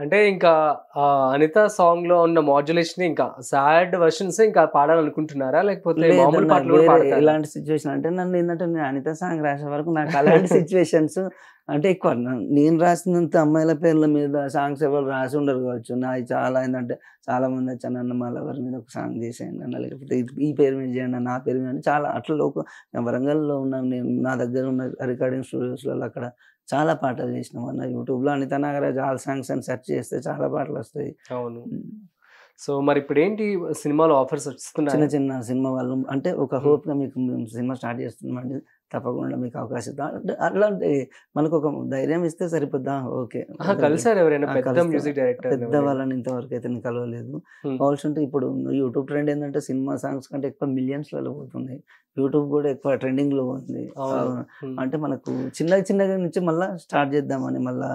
అంటే ఇంకా అనిత సాంగ్ లో ఉన్న మాడ్యులేషన్ ఇంకా సాడ్ వర్షన్స్ ఇంకా పాడాలనుకుంటున్నారా లేకపోతే ఇలాంటి సిచ్యువేషన్ అంటే నన్ను ఏంటంటే నేను అనిత సాంగ్ రాసే వరకు నాకు అలాంటి సిచ్యువేషన్స్ అంటే ఎక్కువ నేను రాసినంత అమ్మాయిల పేర్ల మీద సాంగ్స్ ఎవరు రాసి ఉండరు కావచ్చు నాది చాలా ఏంటంటే మంది వచ్చాను అన్న మాలవారి మీద ఒక సాంగ్ చేసేయండి అన్న లేకపోతే ఈ పేరు మీద చేయండి నా పేరు మీద చాలా అట్లా లోక వరంగల్లో ఉన్నాం నేను నా దగ్గర ఉన్న రికార్డింగ్ స్టూడియోస్లలో అక్కడ చాలా పాటలు చేసినాం అన్న యూట్యూబ్లో అనిత నాగరాజ్ ఆల్ సాంగ్స్ అని సెర్చ్ చేస్తే చాలా పాటలు వస్తాయి అవును సో మరి ఇప్పుడు ఏంటి సినిమాలో ఆఫర్స్ వస్తున్నాయి చిన్న చిన్న సినిమా వాళ్ళు అంటే ఒక హోప్గా మీకు సినిమా స్టార్ట్ చేస్తున్నాం అంటే తప్పకుండా మీకు అవకాశం ఇద్దాం అట్లాంటి మనకు ఒక ధైర్యం ఇస్తే సరిపోద్దా ఓకే కలిసారు ఎవరైనా పెద్ద వాళ్ళని ఇంతవరకు అయితే నేను కలవలేదు కావాల్సింటే ఇప్పుడు యూట్యూబ్ ట్రెండ్ ఏంటంటే సినిమా సాంగ్స్ కంటే ఎక్కువ మిలియన్స్లలో పోతుంది యూట్యూబ్ కూడా ఎక్కువ ట్రెండింగ్ లో ఉంది అంటే మనకు చిన్న చిన్నగా నుంచి మళ్ళీ స్టార్ట్ చేద్దామని మళ్ళీ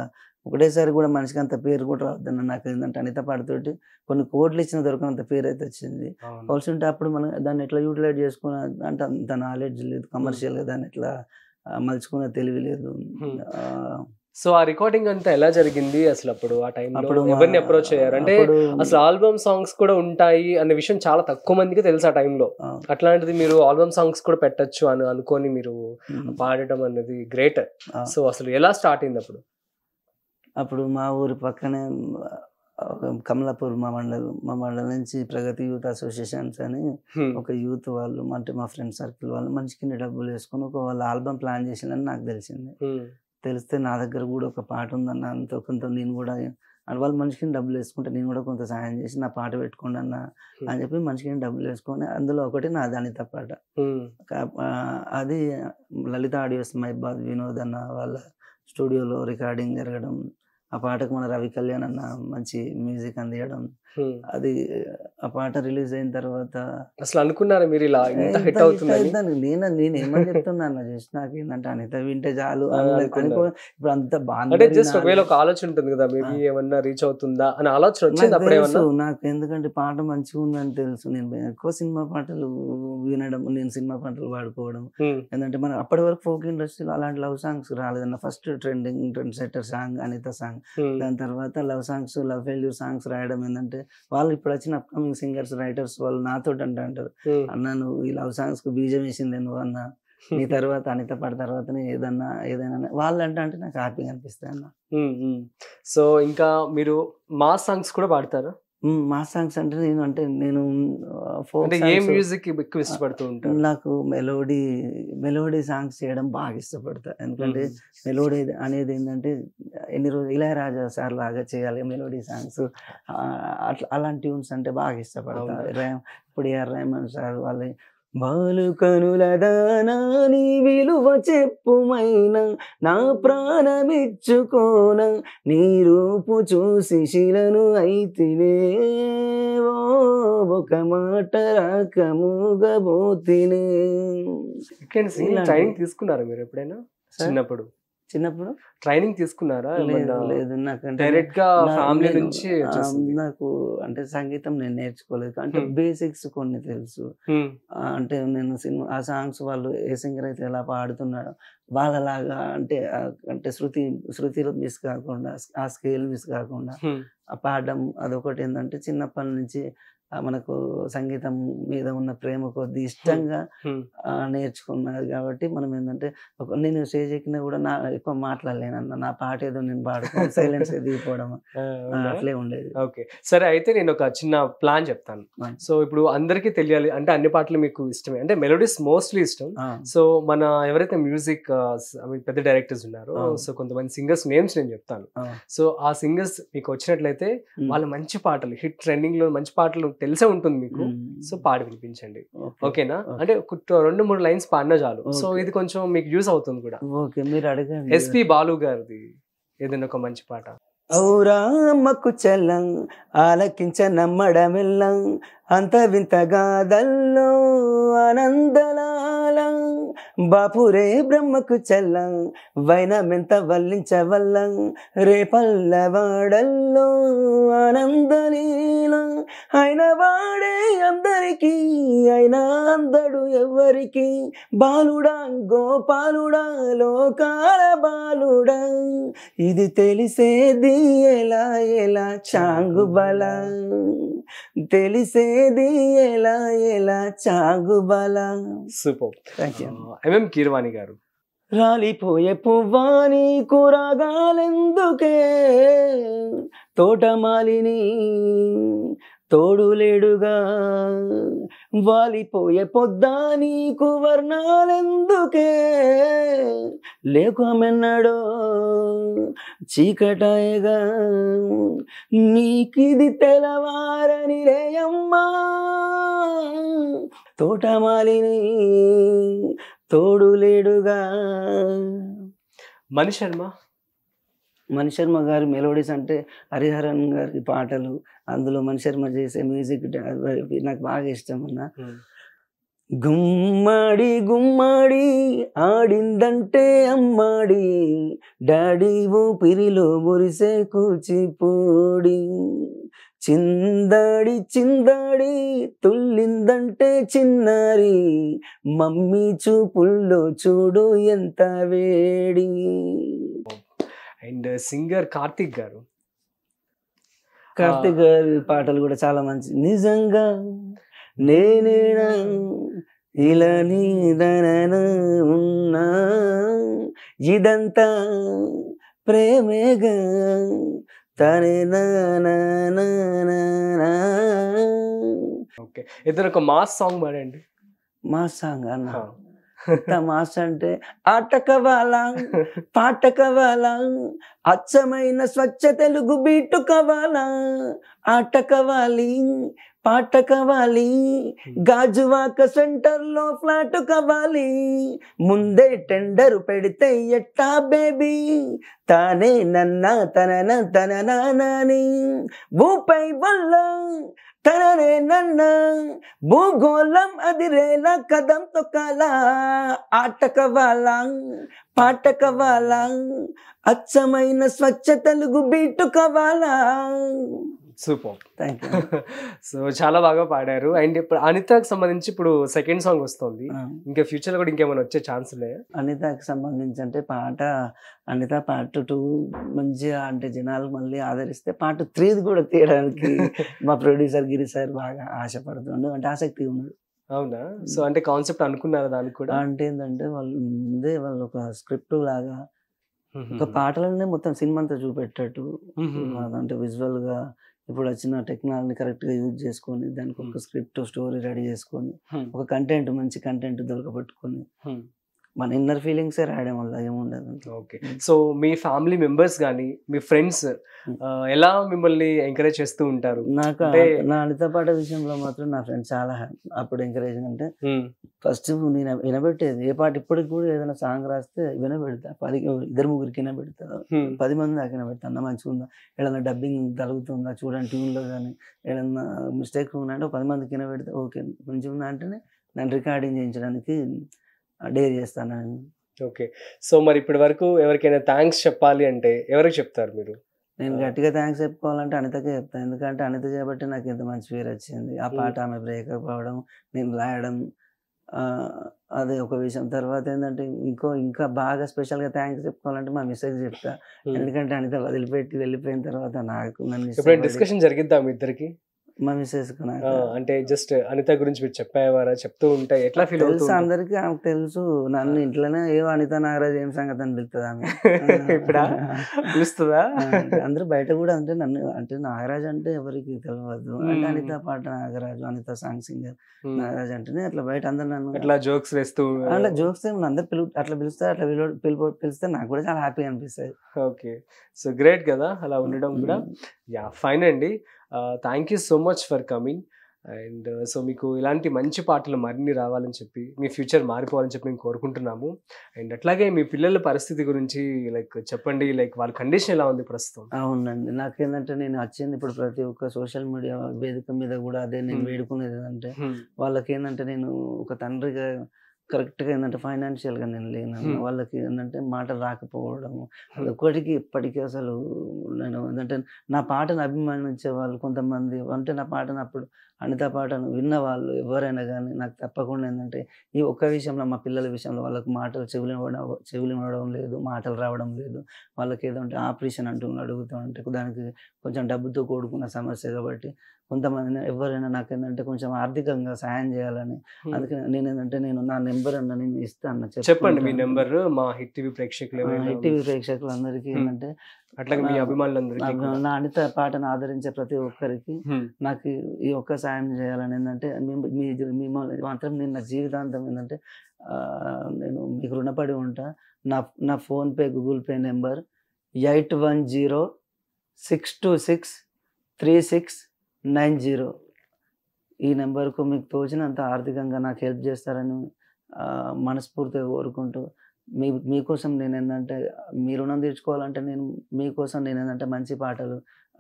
ఒకటేసారి కూడా మనిషికి అంత పేరు కూడా రావద్దని నాకు ఏంటంటే అనిత పాడుతోటి కొన్ని కోట్లు ఇచ్చిన దొరకనంత పేరు అయితే వచ్చింది కలిసి ఉంటే అప్పుడు మనం దాన్ని ఎట్లా యూటిలైజ్ చేసుకున్న అంటే అంత నాలెడ్జ్ లేదు కమర్షియల్గా దాన్ని ఎట్లా మలుచుకున్న తెలివి లేదు సో ఆ రికార్డింగ్ అంతా ఎలా జరిగింది అసలు అప్పుడు ఆ టైం అప్పుడు ఎవరిని అప్రోచ్ అయ్యారు అంటే అసలు ఆల్బమ్ సాంగ్స్ కూడా ఉంటాయి అనే విషయం చాలా తక్కువ మందికి తెలుసు ఆ టైంలో అట్లాంటిది మీరు ఆల్బమ్ సాంగ్స్ కూడా పెట్టచ్చు అని అనుకొని మీరు పాడటం అనేది గ్రేట్ సో అసలు ఎలా స్టార్ట్ అయింది అప్పుడు అప్పుడు మా ఊరి పక్కనే కమలాపూర్ మా మండలం మా మండలం నుంచి ప్రగతి యూత్ అసోసియేషన్స్ అని ఒక యూత్ వాళ్ళు అంటే మా ఫ్రెండ్ సర్కిల్ వాళ్ళు మంచి కింద డబ్బులు వేసుకొని ఒక వాళ్ళ ఆల్బమ్ ప్లాన్ చేసిందని నాకు తెలిసింది తెలిస్తే నా దగ్గర కూడా ఒక పాట ఉందన్న అంత కొంత నేను కూడా అండ్ వాళ్ళు మనిషికి డబ్బులు వేసుకుంటే నేను కూడా కొంత సహాయం చేసి నా పాట పెట్టుకోండి అన్న అని చెప్పి మనిషికి డబ్బులు వేసుకొని అందులో ఒకటి నా దానిత పాట అది లలిత ఆడియోస్ మహిబాద్ వినోద్ అన్న వాళ్ళ స్టూడియోలో రికార్డింగ్ జరగడం ఆ పాటకు మన రవి కళ్యాణ్ అన్న మంచి మ్యూజిక్ అందియడం అది ఆ పాట రిలీజ్ అయిన తర్వాత అసలు అనుకున్నారా మీరు ఇలా హిట్ అవుతుంది నేను నేను ఏమని చెప్తున్నాను జస్ట్ నాకు ఏంటంటే అనిత వింటే చాలు అనుకో ఇప్పుడు అంత బాగుంది జస్ట్ ఒకవేళ ఒక ఆలోచన ఉంటుంది కదా మేబీ ఏమన్నా రీచ్ అవుతుందా అని ఆలోచన వచ్చింది నాకు ఎందుకంటే పాట మంచిగా ఉందని తెలుసు నేను ఎక్కువ సినిమా పాటలు వినడం నేను సినిమా పాటలు పాడుకోవడం ఎందుకంటే మనం అప్పటి వరకు ఫోక్ ఇండస్ట్రీలో అలాంటి లవ్ సాంగ్స్ రాలేదన్న first trending trendsetter song Anitha song దాని తర్వాత love songs love failure songs రాయడం ఏంటంటే వాళ్ళు ఇప్పుడు వచ్చిన అప్కమింగ్ సింగర్స్ రైటర్స్ వాళ్ళు నాతో అంటారు అన్న నువ్వు ఈ లవ్ సాంగ్స్ కు బీజం వేసింది నువ్వు అన్న నీ తర్వాత అనిత పడి తర్వాత ఏదన్నా ఏదైనా వాళ్ళు అంటే అంటే నాకు హ్యాపీగా అనిపిస్తాయి అన్న సో ఇంకా మీరు మా సాంగ్స్ కూడా పాడతారు మా సాంగ్స్ అంటే నేను అంటే నేను మ్యూజిక్ ఎక్కువ ఇష్టపడుతూ ఉంటాను నాకు మెలోడీ మెలోడీ సాంగ్స్ చేయడం బాగా ఇష్టపడతా ఎందుకంటే మెలోడీ అనేది ఏంటంటే ఎన్ని రోజులు ఇళయరాజా సార్ లాగా చేయాలి మెలోడీ సాంగ్స్ అట్లా అలాంటి ట్యూన్స్ అంటే బాగా ఇష్టపడతా ఇప్పుడు ఏఆర్ రెహమాన్ సార్ వాళ్ళ బాలుకనుల కనులదానా నీ విలువ చెప్పుమైనా నా ప్రాణమిచ్చుకోన నీ రూపు చూసి శిలను అయితేనే ఒక మాట రాకముగబోతినే టైం తీసుకున్నారు మీరు ఎప్పుడైనా చిన్నప్పుడు చిన్నప్పుడు ట్రైనింగ్ తీసుకున్నారా లేదు నాకు ఫ్యామిలీ నుంచి నాకు అంటే సంగీతం నేను నేర్చుకోలేదు అంటే బేసిక్స్ కొన్ని తెలుసు అంటే నేను సినిమా ఆ సాంగ్స్ వాళ్ళు ఏ సింగర్ అయితే ఎలా పాడుతున్నాడు వాళ్ళలాగా అంటే అంటే శృతి శృతిలో మిస్ కాకుండా ఆ స్కేల్ మిస్ కాకుండా పాడడం అదొకటి ఏంటంటే చిన్నప్పటి నుంచి మనకు సంగీతం మీద ఉన్న ప్రేమ కొద్ది ఇష్టంగా నేర్చుకున్నారు కాబట్టి మనం ఏంటంటే నేను స్టేజ్ ఎక్కినా కూడా నా ఎక్కువ మాట్లాడలేనన్న నా పాట ఏదో నేను పాడుకోను సైలెన్స్ దిగిపోవడం అట్లే ఉండేది ఓకే సరే అయితే నేను ఒక చిన్న ప్లాన్ చెప్తాను సో ఇప్పుడు అందరికీ తెలియాలి అంటే అన్ని పాటలు మీకు ఇష్టమే అంటే మెలోడీస్ మోస్ట్లీ ఇష్టం సో మన ఎవరైతే మ్యూజిక్ పెద్ద డైరెక్టర్స్ ఉన్నారో సో కొంతమంది సింగర్స్ నేమ్స్ నేను చెప్తాను సో ఆ సింగర్స్ మీకు వచ్చినట్లయితే వాళ్ళు మంచి పాటలు హిట్ ట్రెండింగ్ లో మంచి పాటలు తెలిసే ఉంటుంది మీకు సో పాడి వినిపించండి ఓకేనా అంటే రెండు మూడు లైన్స్ పాడినా చాలు సో ఇది కొంచెం మీకు యూస్ అవుతుంది కూడా మీరు అడగండి ఎస్పి బాలు గారిది ఏదైనా ఒక మంచి పాట ఔరామ్మకు చెల్లం ఆలకించ నమ్మడమెల్లం అంత వింతగాదల్లో ఆనందలా బాపురే బ్రహ్మకు చల్లం వైనమెంత వల్లించవల్లం రేపల్లవాడల్లో ఆనందలీల ఆయన వాడే అందరికీ అయినా అందడు ఎవరికి బాలుడా గోపాలుడా లోకాల బాలుడా ఇది తెలిసేది ఎలా ఎలా చాంగుబల తెలిసేది ఎలా ఎలా చాంగుబల super thank you MM Keeravani garu రాలిపోయే పువ్వాని కూరగాలెందుకే తోటమాలిని తోడులేడుగా వాలిపోయే పొద్దా కువర్ణాలెందుకే వర్ణాలెందుకే లేకమెన్నడో చీకటాయగా నీకిది తెలవారని రేయమ్మా తోటమాలిని తోడు లేడుగా మణి శర్మ మణి శర్మ గారి మెలోడీస్ అంటే హరిహరన్ గారి పాటలు అందులో మణి శర్మ చేసే మ్యూజిక్ నాకు బాగా ఇష్టం ఉన్న గుమ్మడి గుమ్మడి ఆడిందంటే అమ్మాడి డాడీ ఊపిరిలో మురిసే కూచిపోడి చిందడి చిందడి తుల్లిందంటే చిన్నారి మమ్మీ చూపుల్లో చూడు ఎంత వేడి అండ్ సింగర్ కార్తిక్ గారు కార్తిక్ గారి పాటలు కూడా చాలా మంచి నిజంగా నేనేనా ఇలా నీదన ఉన్నా ఇదంతా ప్రేమేగా ఓకే ఇద్దరు ఒక మాస్ సాంగ్ పాడండి మాస్ సాంగ్ అన్న ఎంత మాస్ అంటే ఆటకవాలా పాటకవాలా అచ్చమైన స్వచ్ఛ తెలుగు బీటు కవాలా ఆటకవాలి పాట కవాలి గాజువాక సెంటర్లో ఫ్లాట్ కవాలి ముందే టెండర్ పెడితే ఎట్టా బేబీ తానే నన్న తనన తన నాని భూపై వల్ల తననే నన్న భూగోళం అదిరేల కదం తొక్కాల ఆటకవాల పాటకవాల అచ్చమైన స్వచ్ఛ తెలుగు బీటు కవాలా సూపర్ థ్యాంక్ యూ సో చాలా బాగా పాడారు అండ్ ఇప్పుడు అనితకు సంబంధించి ఇప్పుడు సెకండ్ సాంగ్ వస్తుంది ఇంకా ఫ్యూచర్ లో కూడా ఇంకేమైనా వచ్చే ఛాన్స్ లేదు అనితకి సంబంధించి అంటే పాట అనిత పార్ట్ టూ మంచిగా అంటే జనాలు మళ్ళీ ఆదరిస్తే పార్ట్ త్రీది కూడా తీయడానికి మా ప్రొడ్యూసర్ గిరి సార్ బాగా ఆశపడుతుండు అంటే ఆసక్తి ఉన్నాడు అవునా సో అంటే కాన్సెప్ట్ అనుకున్నారు దానికి కూడా అంటే ఏంటంటే వాళ్ళు ముందే వాళ్ళు ఒక స్క్రిప్ట్ లాగా ఒక పాటలనే మొత్తం సినిమా అంతా చూపెట్టట్టు అంటే విజువల్ గా ఇప్పుడు వచ్చిన టెక్నాలజీని కరెక్ట్గా యూజ్ చేసుకొని దానికి ఒక స్క్రిప్ట్ స్టోరీ రెడీ చేసుకొని ఒక కంటెంట్ మంచి కంటెంట్ దొరకబెట్టుకొని మన ఇన్నర్ ఫీలింగ్స్ రాయడం వల్ల ఏముండదు ఓకే సో మీ ఫ్యామిలీ మెంబర్స్ కానీ మీ ఫ్రెండ్స్ ఎలా మిమ్మల్ని ఎంకరేజ్ చేస్తూ ఉంటారు నాకు నా అనిత పాట విషయంలో మాత్రం నా ఫ్రెండ్స్ చాలా అప్పుడు ఎంకరేజ్ అంటే ఫస్ట్ నేను వినబెట్టేది ఏ పాట ఇప్పటికి కూడా ఏదైనా సాంగ్ రాస్తే వినబెడతా పది ఇద్దరు ముగ్గురికి వినబెడతా పది మంది దాకా వినబెడతా అన్న మంచిగా ఉందా ఏదైనా డబ్బింగ్ తగ్గుతుందా చూడండి ట్యూన్లో కానీ ఏదన్నా మిస్టేక్ ఉందంటే పది మందికి వినబెడతా ఓకే మంచిగా ఉందా అంటేనే నన్ను రికార్డింగ్ చేయించడానికి డేర్ చేస్తానని ఓకే సో మరి ఇప్పటి వరకు ఎవరికైనా థ్యాంక్స్ చెప్పాలి అంటే ఎవరికి చెప్తారు మీరు నేను గట్టిగా థ్యాంక్స్ చెప్పుకోవాలంటే అనితకే చెప్తాను ఎందుకంటే అనిత చేపట్టి నాకు ఇంత మంచి పేరు వచ్చింది ఆ పాట ఆమె బ్రేకప్ అవడం నేను రాయడం అది ఒక విషయం తర్వాత ఏంటంటే ఇంకో ఇంకా బాగా స్పెషల్గా థ్యాంక్స్ చెప్పుకోవాలంటే మా మిస్సెస్ చెప్తా ఎందుకంటే అనిత వదిలిపెట్టి వెళ్ళిపోయిన తర్వాత నాకు నన్ను డిస్కషన్ జరిగిద్దాం ఇద్దరికి మా అంటే జస్ట్ అనిత గురించి మీరు చెప్పేవారా చెప్తూ ఉంటాయి ఎట్లా ఫీల్ తెలుసు అందరికి ఆమెకు తెలుసు నన్ను ఇంట్లోనే ఏ అనిత నాగరాజ్ ఏం సంగతి అని పిలుస్తుంది ఆమె పిలుస్తుందా అందరూ బయట కూడా అంటే నన్ను అంటే నాగరాజ్ అంటే ఎవరికి తెలియదు అంటే అనిత పాట నాగరాజు అనిత సాంగ్ సింగర్ నాగరాజ్ అంటేనే అట్లా బయట అందరు నన్ను అట్లా జోక్స్ వేస్తూ అట్లా జోక్స్ అందరు పిలు అట్లా పిలుస్తారు అట్లా పిలు పిలిస్తే నాకు కూడా చాలా హ్యాపీ అనిపిస్తుంది ఓకే సో గ్రేట్ కదా అలా ఉండడం కూడా యా ఫైన్ అండి thank you so much for coming and so మీకు ఇలాంటి మంచి పాటలు మరిన్ని రావాలని చెప్పి మీ ఫ్యూచర్ మారిపోవాలని చెప్పి మేము కోరుకుంటున్నాము అండ్ అట్లాగే మీ పిల్లల పరిస్థితి గురించి లైక్ చెప్పండి లైక్ వాళ్ళ కండిషన్ ఎలా ఉంది ప్రస్తుతం అవునండి నాకేంటంటే నేను వచ్చింది ఇప్పుడు ప్రతి ఒక్క సోషల్ మీడియా వేదిక మీద కూడా అదే నేను hmm. వేడుకునేది ఏంటంటే hmm. వాళ్ళకి ఏంటంటే నేను ఒక తండ్రిగా కరెక్ట్గా ఏంటంటే ఫైనాన్షియల్గా నేను లేను వాళ్ళకి ఏంటంటే మాట రాకపోవడము ఒకటికి ఇప్పటికీ అసలు నేను ఏంటంటే నా పాటను అభిమానించే వాళ్ళు కొంతమంది అంటే నా పాటను అప్పుడు అనిత పాటను విన్న వాళ్ళు ఎవరైనా కానీ నాకు తప్పకుండా ఏంటంటే ఈ ఒక్క విషయంలో మా పిల్లల విషయంలో వాళ్ళకి మాటలు చెవులు చెవులు ఇవ్వడం లేదు మాటలు రావడం లేదు వాళ్ళకి ఏదో అంటే ఆపరేషన్ అంటూ అడుగుతూ ఉంటే దానికి కొంచెం డబ్బుతో కూడుకున్న సమస్య కాబట్టి కొంతమంది ఎవరైనా నాకు ఏంటంటే కొంచెం ఆర్థికంగా సహాయం చేయాలని అందుకని నేను ఏంటంటే నేను నా నెంబర్ అన్న నేను అన్న చెప్పండి మీ నెంబర్ మా హిట్ టీవీ ప్రేక్షకులు హిట్ టీవీ ప్రేక్షకులందరికీ ఏంటంటే అట్లాగే మీ అభిమానులందరూ నా అనిత పాటను ఆదరించే ప్రతి ఒక్కరికి నాకు ఈ ఒక్క సాయం చేయాలని ఏంటంటే మీ మిమ్మల్ని మాత్రం నేను నా జీవితాంతం ఏంటంటే నేను మీకు రుణపడి ఉంటా నా నా PhonePe Google Pay number eight one zero six two six three six nine zero ఈ నెంబర్కు మీకు తోచినంత ఆర్థికంగా నాకు హెల్ప్ చేస్తారని మనస్ఫూర్తిగా కోరుకుంటూ మీ మీకోసం నేను ఏంటంటే మీ రుణం తీర్చుకోవాలంటే నేను మీకోసం నేను ఏంటంటే మంచి పాటలు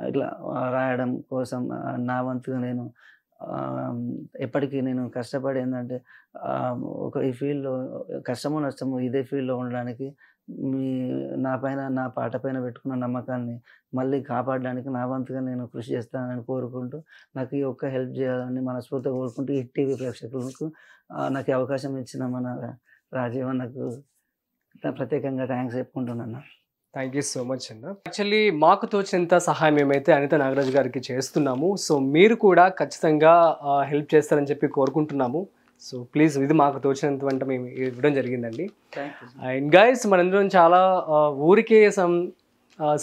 ఇట్లా రాయడం కోసం నా వంతుగా నేను ఎప్పటికీ నేను కష్టపడి ఏంటంటే ఒక ఈ ఫీల్డ్లో కష్టమో నష్టమో ఇదే ఫీల్డ్లో ఉండడానికి మీ నా పైన నా పాట పైన పెట్టుకున్న నమ్మకాన్ని మళ్ళీ కాపాడడానికి నా వంతుగా నేను కృషి చేస్తానని కోరుకుంటూ నాకు ఈ ఒక్క హెల్ప్ చేయాలని మనస్ఫూర్తిగా కోరుకుంటూ ఈ టీవీ ప్రేక్షకులకు నాకు అవకాశం ఇచ్చిన మన రాజీవ్ నాకు ప్రత్యేకంగా థ్యాంక్స్ చెప్పుకుంటున్నాను థ్యాంక్ యూ సో మచ్ అన్న యాక్చువల్లీ మాకు తోచినంత సహాయం మేమైతే అనిత నాగరాజు గారికి చేస్తున్నాము సో మీరు కూడా ఖచ్చితంగా హెల్ప్ చేస్తారని చెప్పి కోరుకుంటున్నాము సో ప్లీజ్ ఇది మాకు తోచినంత వంట మేము ఇవ్వడం జరిగిందండి అండ్ గైస్ మనందరం చాలా ఊరికే సమ్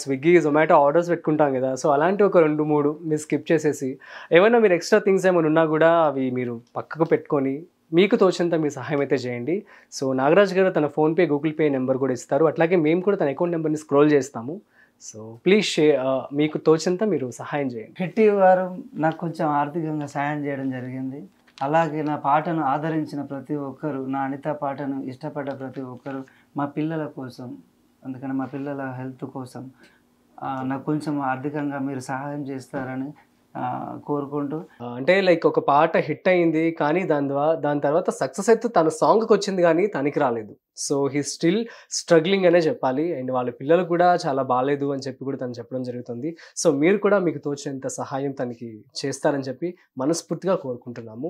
స్విగ్గీ జొమాటో ఆర్డర్స్ పెట్టుకుంటాం కదా సో అలాంటి ఒక రెండు మూడు మీరు స్కిప్ చేసేసి ఏమైనా మీరు ఎక్స్ట్రా థింగ్స్ ఏమైనా ఉన్నా కూడా అవి మీరు పక్కకు పెట్టుకొని మీకు తోచినంత మీ సహాయం అయితే చేయండి సో నాగరాజ్ గారు తన ఫోన్పే గూగుల్ పే నెంబర్ కూడా ఇస్తారు అట్లాగే మేము కూడా తన అకౌంట్ నెంబర్ని స్క్రోల్ చేస్తాము సో ప్లీజ్ షే మీకు తోచినంత మీరు సహాయం చేయండి ప్రతి వారం నాకు కొంచెం ఆర్థికంగా సహాయం చేయడం జరిగింది అలాగే నా పాటను ఆదరించిన ప్రతి ఒక్కరు నా అనిత పాటను ఇష్టపడ్డ ప్రతి ఒక్కరు మా పిల్లల కోసం అందుకని మా పిల్లల హెల్త్ కోసం నాకు కొంచెం ఆర్థికంగా మీరు సహాయం చేస్తారని కోరుకుంటూ అంటే లైక్ ఒక పాట హిట్ అయింది కానీ దాని ద్వారా దాని తర్వాత సక్సెస్ అయితే తన సాంగ్కి వచ్చింది కానీ తనకి రాలేదు సో హీ స్టిల్ స్ట్రగ్లింగ్ అనే చెప్పాలి అండ్ వాళ్ళ పిల్లలు కూడా చాలా బాగాలేదు అని చెప్పి కూడా తను చెప్పడం జరుగుతుంది సో మీరు కూడా మీకు తోచినంత సహాయం తనకి చేస్తారని చెప్పి మనస్ఫూర్తిగా కోరుకుంటున్నాము